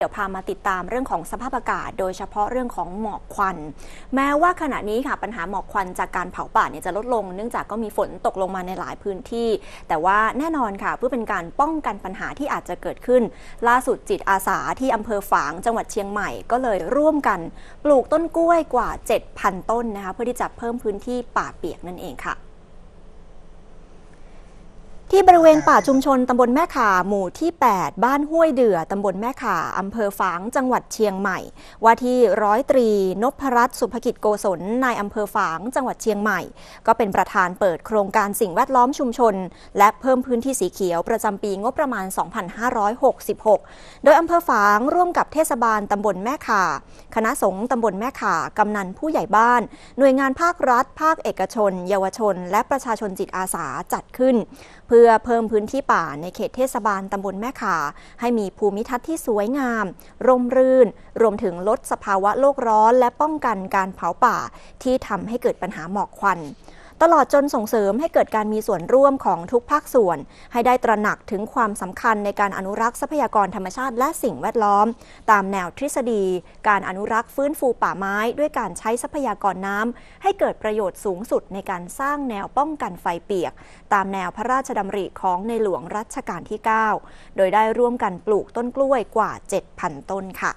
เดี๋ยวพามาติดตามเรื่องของสภาพอากาศ โดยเฉพาะเรื่องของหมอกควัน แม้ว่าขณะนี้ค่ะปัญหาหมอกควันจากการเผาป่าเนี่ยจะลดลง เนื่องจากก็มีฝนตกลงมาในหลายพื้นที่ แต่ว่าแน่นอนค่ะเพื่อเป็นการป้องกันปัญหาที่อาจจะเกิดขึ้น ล่าสุดจิตอาสาที่อำเภอฝางจังหวัดเชียงใหม่ก็เลยร่วมกัน ปลูกต้นกล้วยกว่า7,000 ต้นนะคะเพื่อที่จะเพิ่มพื้นที่ป่าเปียกนั่นเองค่ะที่บริเวณป่าชุมชนตำบลแม่ข่าหมู่ที่ 8 บ้านห้วยเดือตำบลแม่ข่าอำเภอฝาง จังหวัดเชียงใหม่ ว่าที่ร้อยตรีนพรัตน์สุภกิจโกศล นายอำเภอฝาง จังหวัดเชียงใหม่ ก็เป็นประธานเปิดโครงการสิ่งแวดล้อมชุมชน และเพิ่มพื้นที่สีเขียวประจำปีงบประมาณ 2566 โดยอำเภอฝางร่วมกับเทศบาลตำบลแม่ข่า คณะสงฆ์ตำบลแม่ข่ากำนันผู้ใหญ่บ้าน หน่วยงานภาครัฐ ภาคเอกชน เยาวชน และประชาชนจิตอาสาจัดขึ้น เพื่อ่อเพิ่มพื้นที่ป่าในเขตเทศบาลตำบลแม่ข่าให้มีภูมิทัศน์ที่สวยงามร่มรื่นรวมถึงลดสภาวะโลกร้อนและป้องกันการเผาป่าที่ทำให้เกิดปัญหาหมอกควันตลอดจนส่งเสริมให้เกิดการมีส่วนร่วมของทุกภาคส่วน ให้ได้ตระหนักถึงความสำคัญในการอนุรักษ์ทรัพยากรธรรมชาติ และสิ่งแวดล้อม ตามแนวทฤษฎี การอนุรักษ์ฟื้นฟูป่าไม้ด้วยการใช้ทรัพยากรน้ำให้เกิดประโยชน์สูงสุดในการสร้างแนวป้องกันไฟเปียก ตามแนวพระราชดำริของในหลวงรัชกาลที่ 9 โดยได้ร่วมกันปลูกต้นกล้วยกว่า 7,000ต้นค่ะ